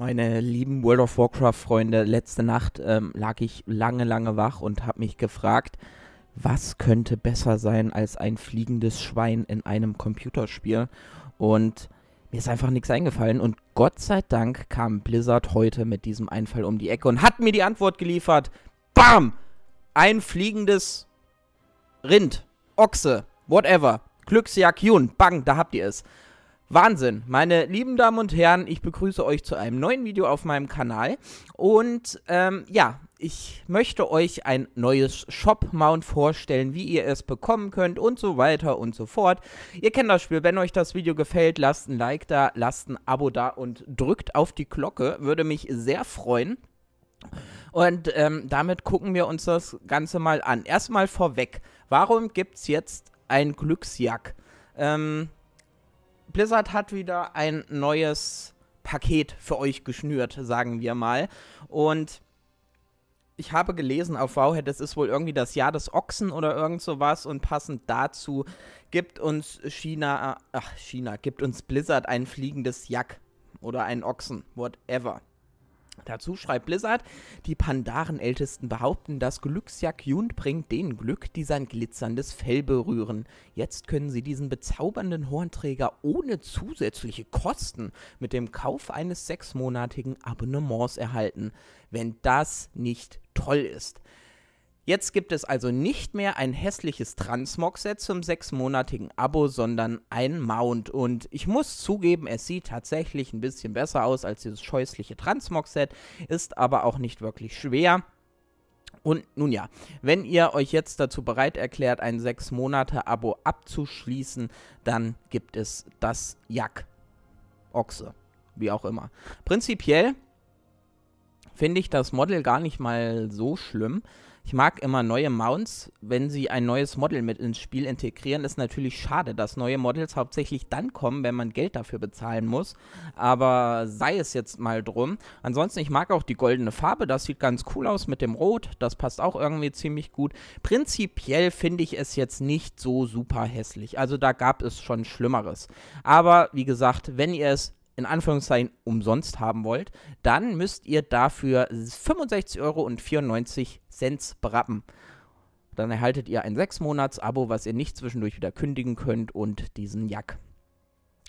Meine lieben World of Warcraft-Freunde, letzte Nacht ähm, lag ich lange, lange wach und habe mich gefragt, was könnte besser sein als ein fliegendes Schwein in einem Computerspiel? Und mir ist einfach nichts eingefallen und Gott sei Dank kam Blizzard heute mit diesem Einfall um die Ecke und hat mir die Antwort geliefert. Bam! Ein fliegendes Rind, Ochse, whatever. Glücksjagd, Jun, bang, da habt ihr es. Wahnsinn, meine lieben Damen und Herren, ich begrüße euch zu einem neuen Video auf meinem Kanal und ähm, ja, ich möchte euch ein neues Shop-Mount vorstellen, wie ihr es bekommen könnt und so weiter und so fort. Ihr kennt das Spiel, wenn euch das Video gefällt, lasst ein Like da, lasst ein Abo da und drückt auf die Glocke, würde mich sehr freuen. Und ähm, damit gucken wir uns das Ganze mal an. Erstmal vorweg, warum gibt es jetzt ein Glücksjack? Ähm, Blizzard hat wieder ein neues Paket für euch geschnürt, sagen wir mal. Und ich habe gelesen auf Wowhead, es ist wohl irgendwie das Jahr des Ochsen oder irgend sowas und passend dazu gibt uns China, äh, ach China, gibt uns Blizzard ein fliegendes Jack oder ein Ochsen, whatever. Dazu schreibt Blizzard, die Pandaren-Ältesten behaupten, dass Glücksjack Jund bringt den Glück, die sein glitzerndes Fell berühren. Jetzt können sie diesen bezaubernden Hornträger ohne zusätzliche Kosten mit dem Kauf eines sechsmonatigen Abonnements erhalten. Wenn das nicht toll ist. Jetzt gibt es also nicht mehr ein hässliches Transmog-Set zum sechsmonatigen Abo, sondern ein Mount. Und ich muss zugeben, es sieht tatsächlich ein bisschen besser aus als dieses scheußliche Transmog-Set, ist aber auch nicht wirklich schwer. Und nun ja, wenn ihr euch jetzt dazu bereit erklärt, ein 6 Monate Abo abzuschließen, dann gibt es das Jack Ochse, wie auch immer. Prinzipiell finde ich das Model gar nicht mal so schlimm. Ich mag immer neue Mounts. Wenn sie ein neues Model mit ins Spiel integrieren, ist natürlich schade, dass neue Models hauptsächlich dann kommen, wenn man Geld dafür bezahlen muss. Aber sei es jetzt mal drum. Ansonsten, ich mag auch die goldene Farbe. Das sieht ganz cool aus mit dem Rot. Das passt auch irgendwie ziemlich gut. Prinzipiell finde ich es jetzt nicht so super hässlich. Also da gab es schon Schlimmeres. Aber wie gesagt, wenn ihr es in Anführungszeichen umsonst haben wollt, dann müsst ihr dafür 65,94 Euro berappen. Dann erhaltet ihr ein 6-Monats-Abo, was ihr nicht zwischendurch wieder kündigen könnt und diesen Jack.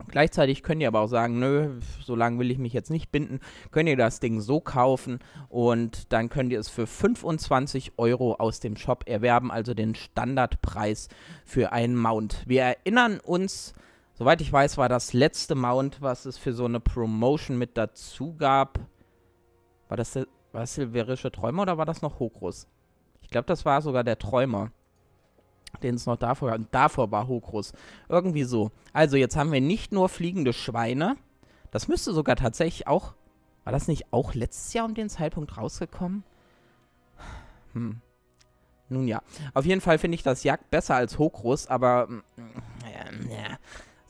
Gleichzeitig könnt ihr aber auch sagen, nö, so lange will ich mich jetzt nicht binden, könnt ihr das Ding so kaufen und dann könnt ihr es für 25 Euro aus dem Shop erwerben, also den Standardpreis für einen Mount. Wir erinnern uns, äh, Soweit ich weiß, war das letzte Mount, was es für so eine Promotion mit dazu gab. War das, war das Silverische Träumer oder war das noch Hokrus? Ich glaube, das war sogar der Träumer, den es noch davor gab. Und davor war Hokrus. Irgendwie so. Also, jetzt haben wir nicht nur fliegende Schweine. Das müsste sogar tatsächlich auch... War das nicht auch letztes Jahr um den Zeitpunkt rausgekommen? Hm. Nun ja. Auf jeden Fall finde ich das Jagd besser als Hokrus, aber hm, hm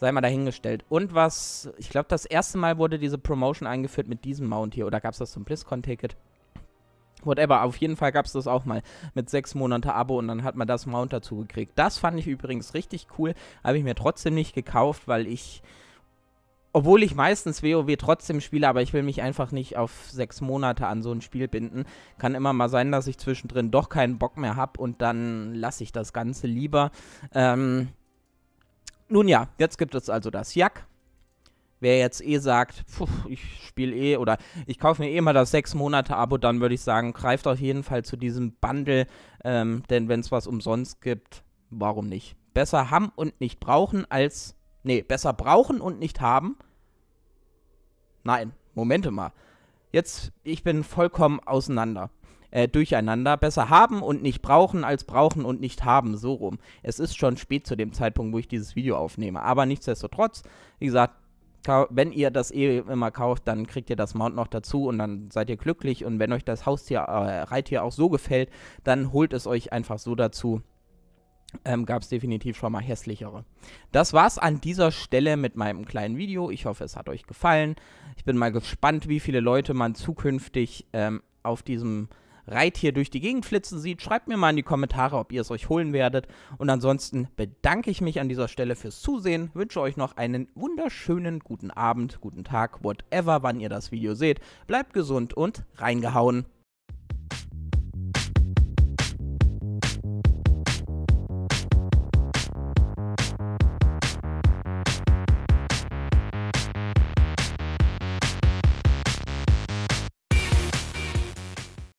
sei mal dahingestellt. Und was, ich glaube, das erste Mal wurde diese Promotion eingeführt mit diesem Mount hier. Oder gab es das zum BlizzCon-Ticket? Whatever, auf jeden Fall gab es das auch mal mit sechs Monate Abo und dann hat man das Mount dazu gekriegt. Das fand ich übrigens richtig cool, habe ich mir trotzdem nicht gekauft, weil ich, obwohl ich meistens WoW trotzdem spiele, aber ich will mich einfach nicht auf sechs Monate an so ein Spiel binden. Kann immer mal sein, dass ich zwischendrin doch keinen Bock mehr habe und dann lasse ich das Ganze lieber. Ähm, nun ja, jetzt gibt es also das Jack. Wer jetzt eh sagt, pfuh, ich spiele eh oder ich kaufe mir eh mal das 6 Monate Abo, dann würde ich sagen, greift auf jeden Fall zu diesem Bundle, ähm, denn wenn es was umsonst gibt, warum nicht? Besser haben und nicht brauchen als nee, besser brauchen und nicht haben. Nein, Momente mal. Jetzt ich bin vollkommen auseinander äh, durcheinander. Besser haben und nicht brauchen als brauchen und nicht haben, so rum. Es ist schon spät zu dem Zeitpunkt, wo ich dieses Video aufnehme. Aber nichtsdestotrotz, wie gesagt, wenn ihr das eh immer kauft, dann kriegt ihr das Mount noch dazu und dann seid ihr glücklich. Und wenn euch das Haustier, äh, Reittier auch so gefällt, dann holt es euch einfach so dazu. Ähm, gab es definitiv schon mal hässlichere. Das war's an dieser Stelle mit meinem kleinen Video. Ich hoffe, es hat euch gefallen. Ich bin mal gespannt, wie viele Leute man zukünftig ähm, auf diesem Reittier durch die Gegend flitzen sieht. Schreibt mir mal in die Kommentare, ob ihr es euch holen werdet. Und ansonsten bedanke ich mich an dieser Stelle fürs Zusehen, wünsche euch noch einen wunderschönen guten Abend, guten Tag, whatever, wann ihr das Video seht. Bleibt gesund und reingehauen.